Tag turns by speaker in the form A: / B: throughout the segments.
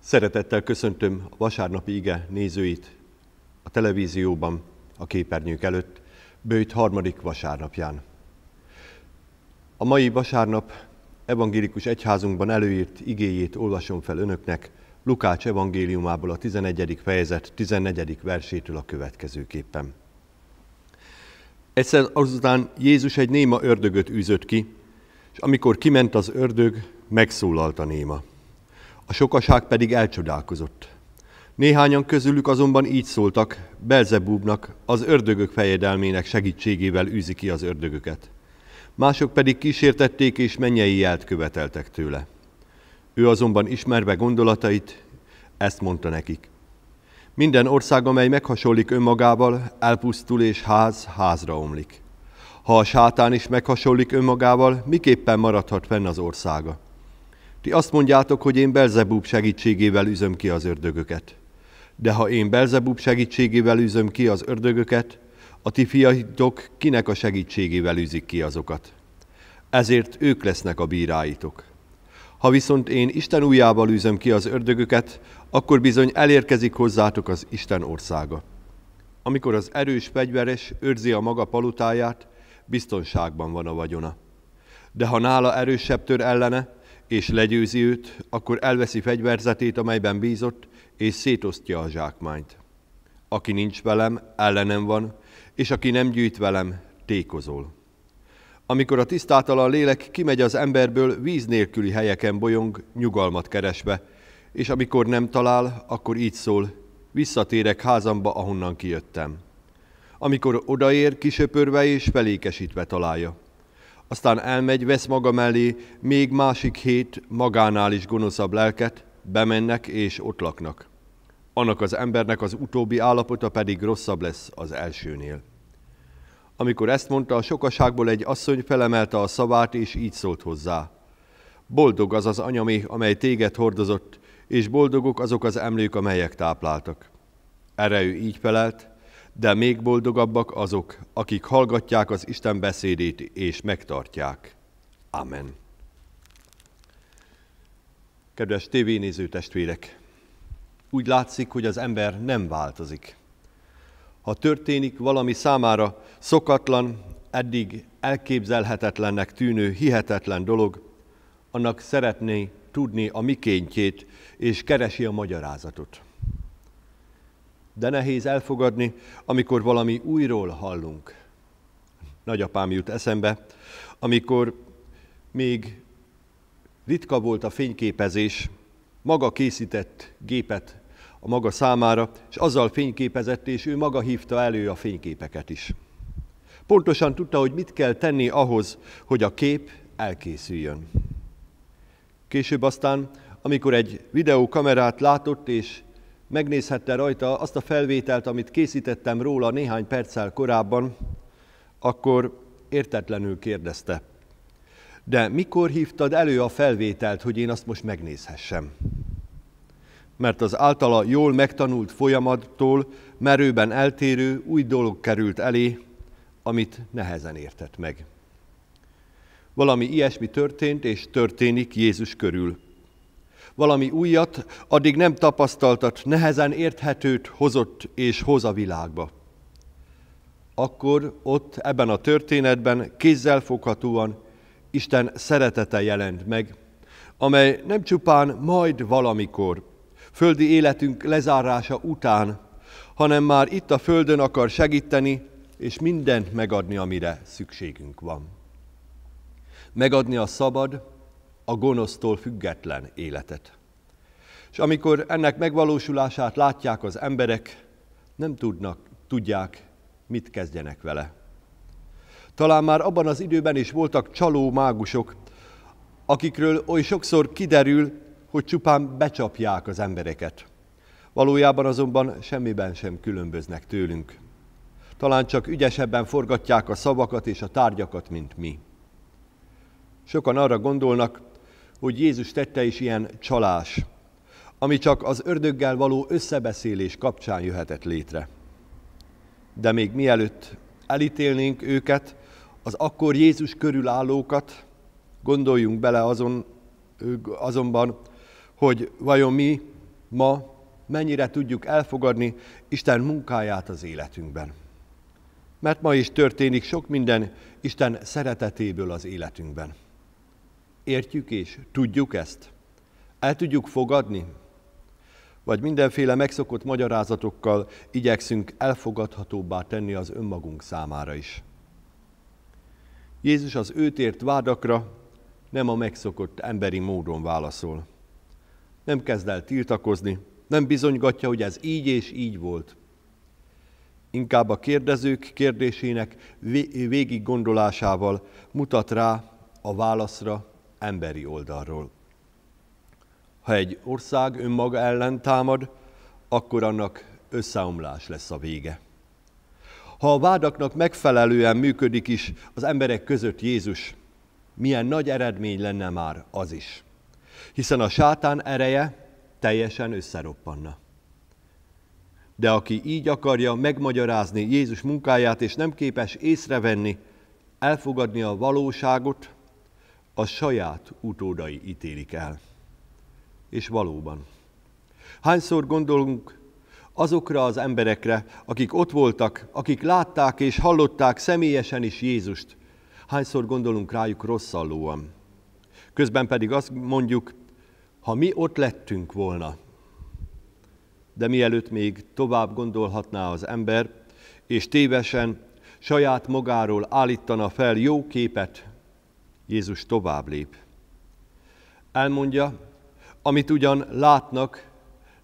A: Szeretettel köszöntöm a vasárnapi ige nézőit a televízióban, a képernyők előtt, bőjt harmadik vasárnapján. A mai vasárnap evangélikus egyházunkban előírt igéjét olvasom fel önöknek, Lukács evangéliumából a 11. fejezet 14. versétől a következőképpen. Egyszer azután Jézus egy néma ördögöt űzött ki, és amikor kiment az ördög, megszólalt a néma. A sokaság pedig elcsodálkozott. Néhányan közülük azonban így szóltak, Belzebúbnak, az ördögök fejedelmének segítségével űzi ki az ördögöket. Mások pedig kísértették és mennyei jelt követeltek tőle. Ő azonban ismerve gondolatait, ezt mondta nekik. Minden ország, amely meghasonlik önmagával, elpusztul és ház házra omlik. Ha a sátán is meghasonlik önmagával, miképpen maradhat fenn az országa? Ti azt mondjátok, hogy én Belzebub segítségével üzöm ki az ördögöket. De ha én Belzebub segítségével üzöm ki az ördögöket, a ti fiaitok kinek a segítségével üzik ki azokat? Ezért ők lesznek a bíráitok. Ha viszont én Isten újjával űzöm ki az ördögöket, akkor bizony elérkezik hozzátok az Isten országa. Amikor az erős fegyveres őrzi a maga palutáját, biztonságban van a vagyona. De ha nála erősebb tör ellene, és legyőzi őt, akkor elveszi fegyverzetét, amelyben bízott, és szétosztja a zsákmányt. Aki nincs velem, ellenem van, és aki nem gyűjt velem, tékozol. Amikor a tisztátalan lélek kimegy az emberből, víz nélküli helyeken bolyong, nyugalmat keresve, és amikor nem talál, akkor így szól, visszatérek házamba, ahonnan kijöttem. Amikor odaér, kisöpörve és felékesítve találja. Aztán elmegy, vesz maga mellé még másik hét magánál is gonoszabb lelket, bemennek és ott laknak. Annak az embernek az utóbbi állapota pedig rosszabb lesz az elsőnél. Amikor ezt mondta, a sokaságból egy asszony felemelte a szavát, és így szólt hozzá. Boldog az az anyami, amely téged hordozott, és boldogok azok az emlők, amelyek tápláltak. Erre ő így felelt, de még boldogabbak azok, akik hallgatják az Isten beszédét és megtartják. Amen. Kedves tévénéző testvérek! Úgy látszik, hogy az ember nem változik ha történik valami számára szokatlan, eddig elképzelhetetlennek tűnő, hihetetlen dolog, annak szeretné tudni a mikéntjét, és keresi a magyarázatot. De nehéz elfogadni, amikor valami újról hallunk. Nagyapám jut eszembe, amikor még ritka volt a fényképezés, maga készített gépet a maga számára, és azzal fényképezett, és ő maga hívta elő a fényképeket is. Pontosan tudta, hogy mit kell tenni ahhoz, hogy a kép elkészüljön. Később aztán, amikor egy videókamerát látott, és megnézhette rajta azt a felvételt, amit készítettem róla néhány perccel korábban, akkor értetlenül kérdezte. De mikor hívtad elő a felvételt, hogy én azt most megnézhessem? mert az általa jól megtanult folyamattól merőben eltérő új dolog került elé, amit nehezen értett meg. Valami ilyesmi történt és történik Jézus körül. Valami újat, addig nem tapasztaltat, nehezen érthetőt hozott és hoz a világba. Akkor ott, ebben a történetben kézzelfoghatóan Isten szeretete jelent meg, amely nem csupán majd valamikor, földi életünk lezárása után, hanem már itt a földön akar segíteni, és mindent megadni, amire szükségünk van. Megadni a szabad, a gonosztól független életet. És amikor ennek megvalósulását látják az emberek, nem tudnak, tudják, mit kezdjenek vele. Talán már abban az időben is voltak csaló mágusok, akikről oly sokszor kiderül, hogy csupán becsapják az embereket. Valójában azonban semmiben sem különböznek tőlünk. Talán csak ügyesebben forgatják a szavakat és a tárgyakat, mint mi. Sokan arra gondolnak, hogy Jézus tette is ilyen csalás, ami csak az ördöggel való összebeszélés kapcsán jöhetett létre. De még mielőtt elítélnénk őket, az akkor Jézus körül állókat, gondoljunk bele azon, azonban, hogy vajon mi ma mennyire tudjuk elfogadni Isten munkáját az életünkben. Mert ma is történik sok minden Isten szeretetéből az életünkben. Értjük és tudjuk ezt? El tudjuk fogadni? Vagy mindenféle megszokott magyarázatokkal igyekszünk elfogadhatóbbá tenni az önmagunk számára is. Jézus az őt ért vádakra nem a megszokott emberi módon válaszol nem kezd el tiltakozni, nem bizonygatja, hogy ez így és így volt. Inkább a kérdezők kérdésének végig gondolásával mutat rá a válaszra emberi oldalról. Ha egy ország önmaga ellen támad, akkor annak összeomlás lesz a vége. Ha a vádaknak megfelelően működik is az emberek között Jézus, milyen nagy eredmény lenne már az is hiszen a sátán ereje teljesen összeroppanna. De aki így akarja megmagyarázni Jézus munkáját, és nem képes észrevenni, elfogadni a valóságot, a saját utódai ítélik el. És valóban. Hányszor gondolunk azokra az emberekre, akik ott voltak, akik látták és hallották személyesen is Jézust, hányszor gondolunk rájuk rosszallóan. Közben pedig azt mondjuk, ha mi ott lettünk volna, de mielőtt még tovább gondolhatná az ember, és tévesen saját magáról állítana fel jó képet, Jézus tovább lép. Elmondja, amit ugyan látnak,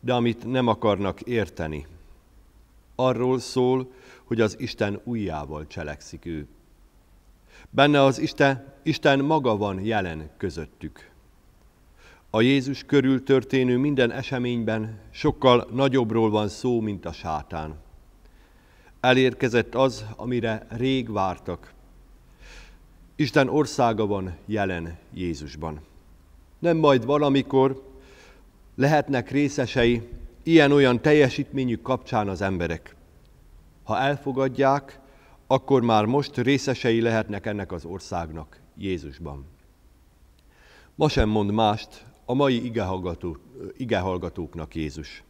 A: de amit nem akarnak érteni. Arról szól, hogy az Isten újjával cselekszik őt. Benne az Isten, Isten maga van jelen közöttük. A Jézus körül történő minden eseményben sokkal nagyobbról van szó, mint a sátán. Elérkezett az, amire rég vártak. Isten országa van jelen Jézusban. Nem majd valamikor lehetnek részesei ilyen-olyan teljesítményük kapcsán az emberek. Ha elfogadják, akkor már most részesei lehetnek ennek az országnak Jézusban. Ma sem mond mást a mai igehallgató, igehallgatóknak Jézus.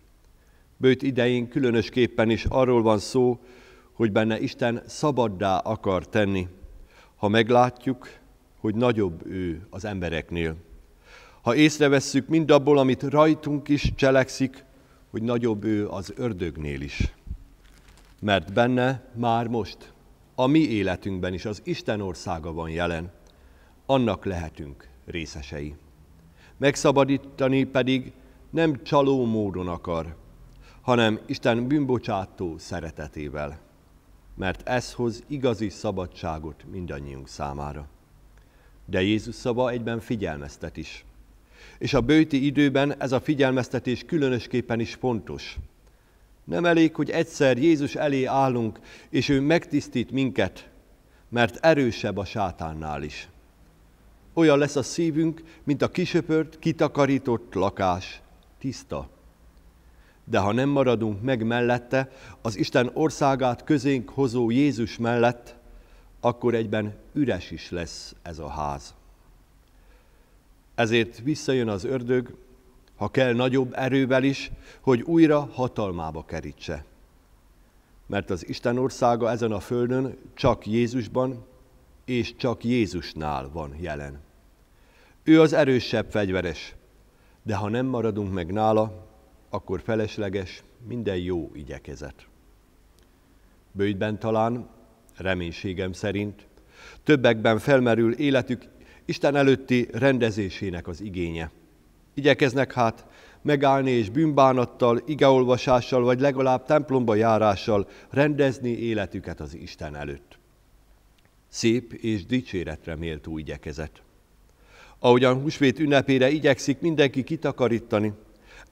A: Bőt idején különösképpen is arról van szó, hogy benne Isten szabaddá akar tenni, ha meglátjuk, hogy nagyobb ő az embereknél. Ha észrevesszük mindabból, amit rajtunk is cselekszik, hogy nagyobb ő az ördögnél is. Mert benne már most a mi életünkben is az Isten országa van jelen, annak lehetünk részesei. Megszabadítani pedig nem csaló módon akar, hanem Isten bűnbocsátó szeretetével, mert ez hoz igazi szabadságot mindannyiunk számára. De Jézus szava egyben figyelmeztet is. És a bőti időben ez a figyelmeztetés különösképpen is fontos – nem elég, hogy egyszer Jézus elé állunk, és ő megtisztít minket, mert erősebb a sátánnál is. Olyan lesz a szívünk, mint a kisöpört, kitakarított lakás, tiszta. De ha nem maradunk meg mellette, az Isten országát közénk hozó Jézus mellett, akkor egyben üres is lesz ez a ház. Ezért visszajön az ördög, ha kell nagyobb erővel is, hogy újra hatalmába kerítse. Mert az Isten országa ezen a földön csak Jézusban és csak Jézusnál van jelen. Ő az erősebb fegyveres, de ha nem maradunk meg nála, akkor felesleges minden jó igyekezet. Bőjtben talán, reménységem szerint, többekben felmerül életük Isten előtti rendezésének az igénye – Igyekeznek hát megállni és bűnbánattal, igeolvasással vagy legalább templomba járással rendezni életüket az Isten előtt. Szép és dicséretre méltó igyekezet. Ahogyan húsvét ünnepére igyekszik mindenki kitakarítani,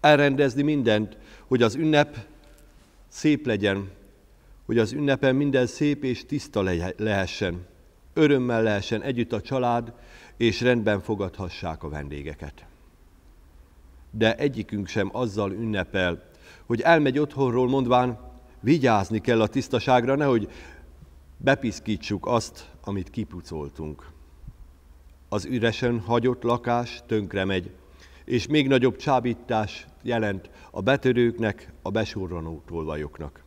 A: elrendezni mindent, hogy az ünnep szép legyen, hogy az ünnepen minden szép és tiszta lehessen, örömmel lehessen együtt a család, és rendben fogadhassák a vendégeket de egyikünk sem azzal ünnepel, hogy elmegy otthonról mondván, vigyázni kell a tisztaságra, nehogy bepiszkítsuk azt, amit kipucoltunk. Az üresen hagyott lakás tönkre megy, és még nagyobb csábítás jelent a betörőknek, a besorranó tolvajoknak.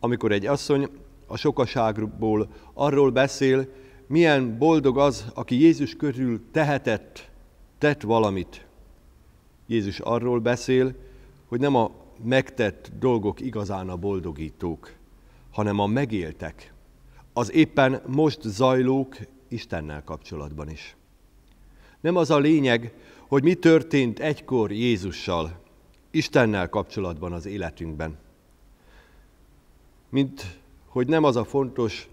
A: Amikor egy asszony a sokaságból arról beszél, milyen boldog az, aki Jézus körül tehetett, tett valamit, Jézus arról beszél, hogy nem a megtett dolgok igazán a boldogítók, hanem a megéltek, az éppen most zajlók Istennel kapcsolatban is. Nem az a lényeg, hogy mi történt egykor Jézussal, Istennel kapcsolatban az életünkben. Mint hogy nem az a fontos,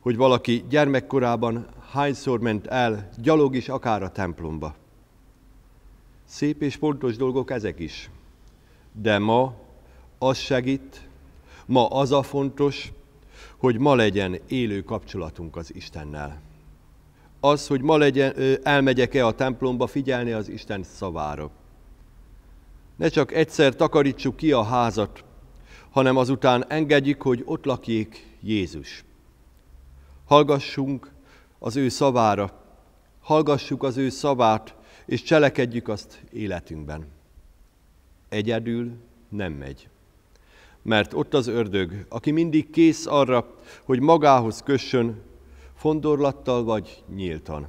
A: hogy valaki gyermekkorában hányszor ment el, gyalog is akár a templomba. Szép és fontos dolgok ezek is. De ma az segít, ma az a fontos, hogy ma legyen élő kapcsolatunk az Istennel. Az, hogy ma legyen, elmegyek-e a templomba figyelni az Isten szavára. Ne csak egyszer takarítsuk ki a házat, hanem azután engedjük, hogy ott lakjék Jézus. Hallgassunk az ő szavára, hallgassuk az ő szavát, és cselekedjük azt életünkben. Egyedül nem megy. Mert ott az ördög, aki mindig kész arra, hogy magához kössön, fondorlattal vagy nyíltan.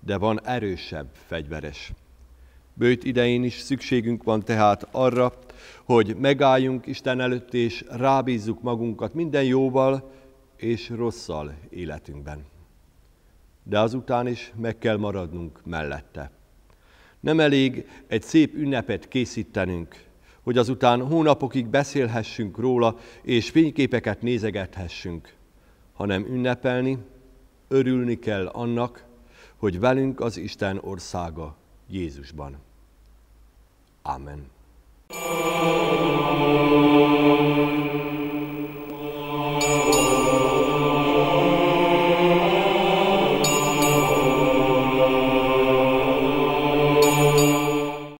A: De van erősebb fegyveres. Bőt idején is szükségünk van tehát arra, hogy megálljunk Isten előtt és rábízzuk magunkat minden jóval és rosszal életünkben de azután is meg kell maradnunk mellette. Nem elég egy szép ünnepet készítenünk, hogy azután hónapokig beszélhessünk róla, és fényképeket nézegethessünk, hanem ünnepelni, örülni kell annak, hogy velünk az Isten országa Jézusban. Amen. Amen.